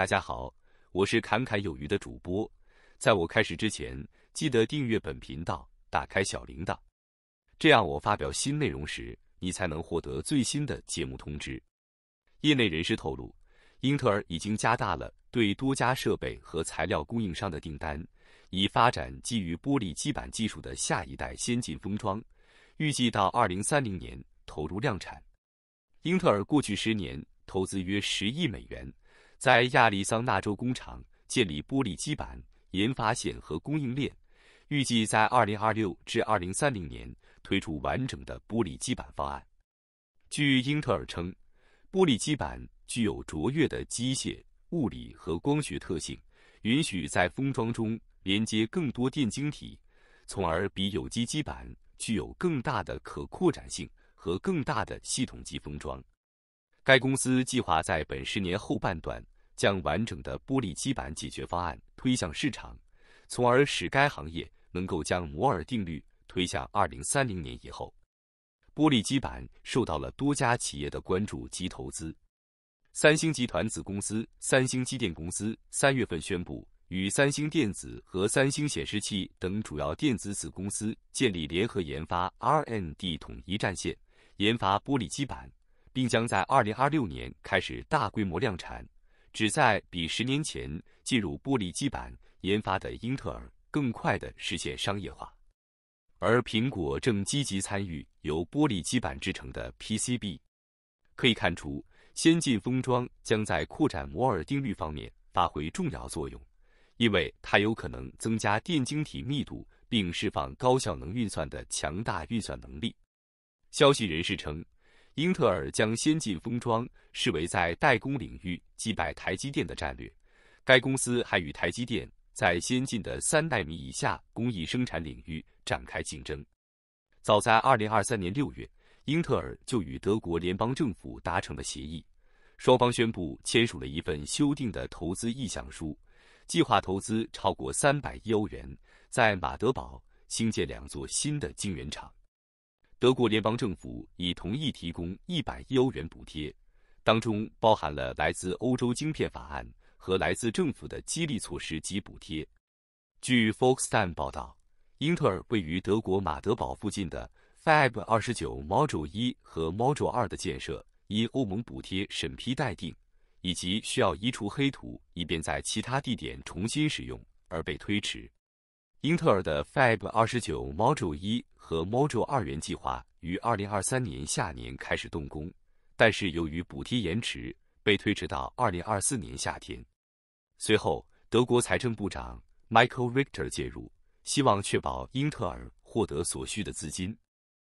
大家好，我是侃侃有余的主播。在我开始之前，记得订阅本频道，打开小铃铛，这样我发表新内容时，你才能获得最新的节目通知。业内人士透露，英特尔已经加大了对多家设备和材料供应商的订单，以发展基于玻璃基板技术的下一代先进封装，预计到二零三零年投入量产。英特尔过去十年投资约十亿美元。在亚利桑那州工厂建立玻璃基板研发线和供应链，预计在二零二六至二零三零年推出完整的玻璃基板方案。据英特尔称，玻璃基板具有卓越的机械、物理和光学特性，允许在封装中连接更多电晶体，从而比有机基板具有更大的可扩展性和更大的系统级封装。该公司计划在本十年后半段。将完整的玻璃基板解决方案推向市场，从而使该行业能够将摩尔定律推向2030年以后。玻璃基板受到了多家企业的关注及投资。三星集团子公司三星机电公司三月份宣布，与三星电子和三星显示器等主要电子子公司建立联合研发 R&D 统一战线，研发玻璃基板，并将在2026年开始大规模量产。旨在比十年前进入玻璃基板研发的英特尔更快的实现商业化，而苹果正积极参与由玻璃基板制成的 PCB。可以看出，先进封装将在扩展摩尔定律方面发挥重要作用，因为它有可能增加电晶体密度并释放高效能运算的强大运算能力。消息人士称。英特尔将先进封装视为在代工领域击败台积电的战略。该公司还与台积电在先进的三纳米以下工艺生产领域展开竞争。早在2023年6月，英特尔就与德国联邦政府达成了协议，双方宣布签署了一份修订的投资意向书，计划投资超过300亿欧元，在马德堡兴建两座新的晶圆厂。德国联邦政府已同意提供100亿欧元补贴，当中包含了来自欧洲晶片法案和来自政府的激励措施及补贴。据 Foxton 报道，英特尔位于德国马德堡附近的 Fab 29、Module 1和 Module 2的建设因欧盟补贴审批待定，以及需要移除黑土以便在其他地点重新使用而被推迟。英特尔的 Fab 二十九 Module 一和 Module 二元计划于二零二三年下年开始动工，但是由于补贴延迟，被推迟到二零二四年夏天。随后，德国财政部长 Michael Richter 介入，希望确保英特尔获得所需的资金。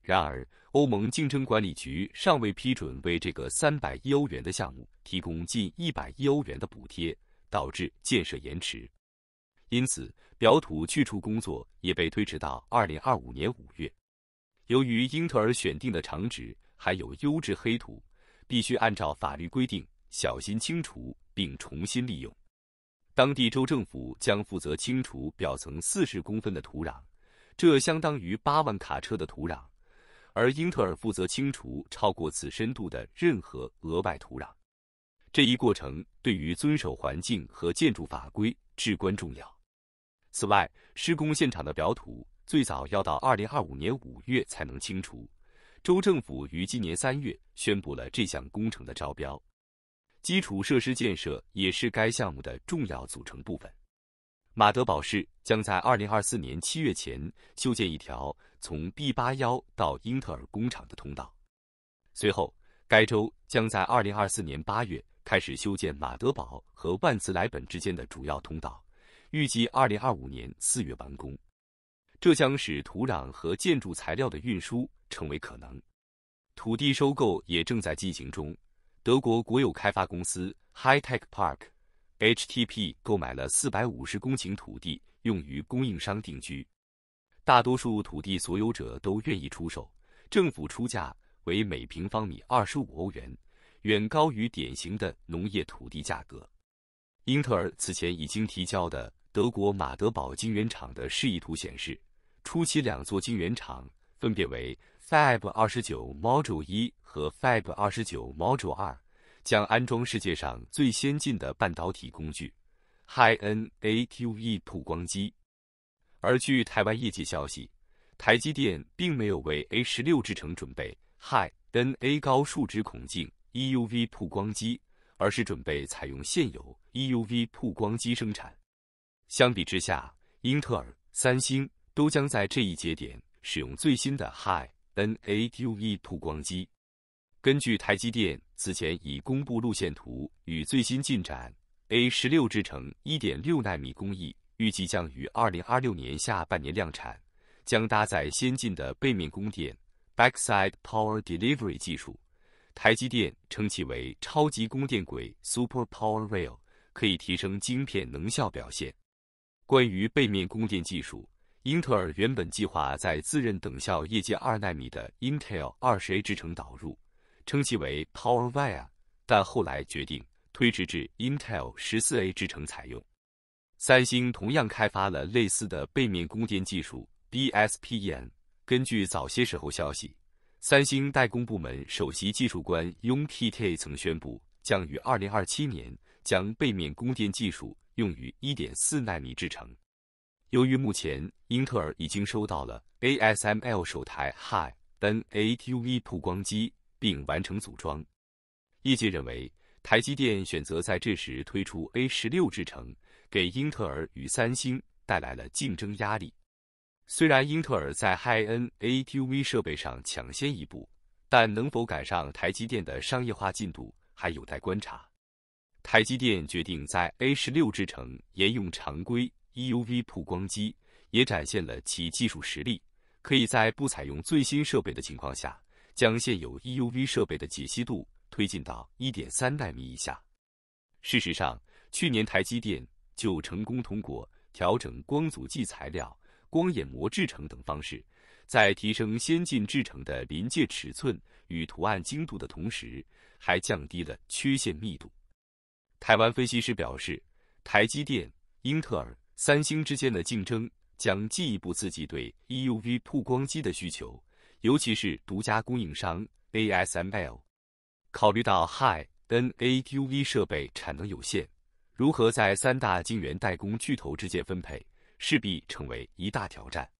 然而，欧盟竞争管理局尚未批准为这个三百亿欧元的项目提供近一百亿欧元的补贴，导致建设延迟。因此，表土去除工作也被推迟到二零二五年五月。由于英特尔选定的厂址还有优质黑土，必须按照法律规定小心清除并重新利用。当地州政府将负责清除表层四十公分的土壤，这相当于八万卡车的土壤，而英特尔负责清除超过此深度的任何额外土壤。这一过程对于遵守环境和建筑法规至关重要。此外，施工现场的表土最早要到二零二五年五月才能清除。州政府于今年三月宣布了这项工程的招标。基础设施建设也是该项目的重要组成部分。马德堡市将在二零二四年七月前修建一条从 B 八幺到英特尔工厂的通道。随后，该州将在二零二四年八月开始修建马德堡和万磁莱本之间的主要通道。预计二零二五年四月完工，这将使土壤和建筑材料的运输成为可能。土地收购也正在进行中。德国国有开发公司 High Tech Park（HTP） 购买了四百五十公顷土地，用于供应商定居。大多数土地所有者都愿意出售，政府出价为每平方米二十五欧元，远高于典型的农业土地价格。英特尔此前已经提交的。德国马德堡晶圆厂的示意图显示，初期两座晶圆厂分别为 Fab 二十九 Module 一和 Fab 二十九 Module 二，将安装世界上最先进的半导体工具 High N A T U V 普光机。而据台湾业界消息，台积电并没有为 A 十六制程准备 High N A 高数值孔径 E U V 曝光机，而是准备采用现有 E U V 曝光机生产。相比之下，英特尔、三星都将在这一节点使用最新的 High N A Q E 曝光机。根据台积电此前已公布路线图与最新进展，A 十六制程一点六纳米工艺预计将于二零二六年下半年量产，将搭载先进的背面供电 （Backside Power Delivery） 技术，台积电称其为超级供电轨 （Super Power Rail），可以提升晶片能效表现。关于背面供电技术，英特尔原本计划在自认等效业界二纳米的 Intel 二十 A 制程导入，称其为 PowerVia，但后来决定推迟至 Intel 十四 A 制程采用。三星同样开发了类似的背面供电技术 b s p n 根据早些时候消息，三星代工部门首席技术官 Yong Tae 曾宣布，将于二零二七年将背面供电技术。用于1.4纳米制程。由于目前英特尔已经收到了 ASML 首台 HiNATUV 曝光机，并完成组装，业界认为台积电选择在这时推出 A16 制程，给英特尔与三星带来了竞争压力。虽然英特尔在 HiNATUV 设备上抢先一步，但能否赶上台积电的商业化进度还有待观察。台积电决定在 A 十六制程沿用常规 EUV 曝光机，也展现了其技术实力，可以在不采用最新设备的情况下，将现有 EUV 设备的解析度推进到一点三纳米以下。事实上，去年台积电就成功通过调整光阻剂材料、光掩膜制程等方式，在提升先进制程的临界尺寸与图案精度的同时，还降低了缺陷密度。台湾分析师表示，台积电、英特尔、三星之间的竞争将进一步刺激对 EUV 曝光机的需求，尤其是独家供应商 ASML。考虑到 High NA EUV 设备产能有限，如何在三大晶圆代工巨头之间分配，势必成为一大挑战。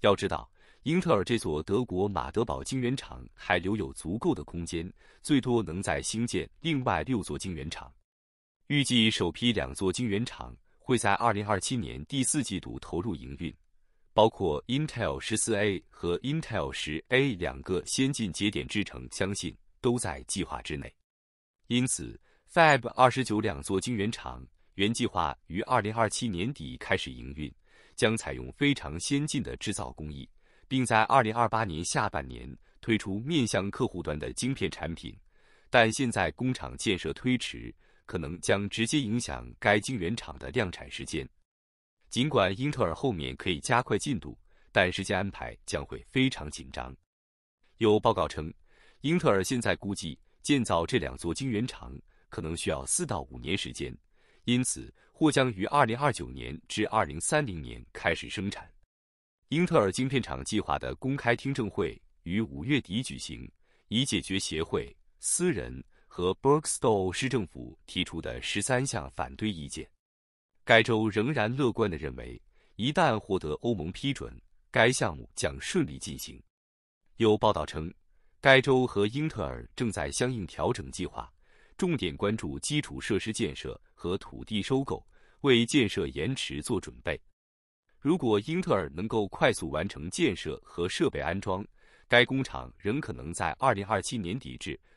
要知道，英特尔这座德国马德堡晶圆厂还留有足够的空间，最多能在兴建另外六座晶圆厂。预计首批两座晶圆厂会在二零二七年第四季度投入营运，包括 Intel 十四 A 和 Intel 十 A 两个先进节点制程，相信都在计划之内。因此，Fab 二十九两座晶圆厂原计划于二零二七年底开始营运，将采用非常先进的制造工艺，并在二零二八年下半年推出面向客户端的晶片产品。但现在工厂建设推迟。可能将直接影响该晶圆厂的量产时间。尽管英特尔后面可以加快进度，但时间安排将会非常紧张。有报告称，英特尔现在估计建造这两座晶圆厂可能需要四到五年时间，因此或将于二零二九年至二零三零年开始生产。英特尔晶片厂计划的公开听证会于五月底举行，以解决协会、私人。和 b r e t 克斯州市政府提出的十三项反对意见，该州仍然乐观地认为，一旦获得欧盟批准，该项目将顺利进行。有报道称，该州和英特尔正在相应调整计划，重点关注基础设施建设和土地收购，为建设延迟做准备。如果英特尔能够快速完成建设和设备安装，该工厂仍可能在2027年底至。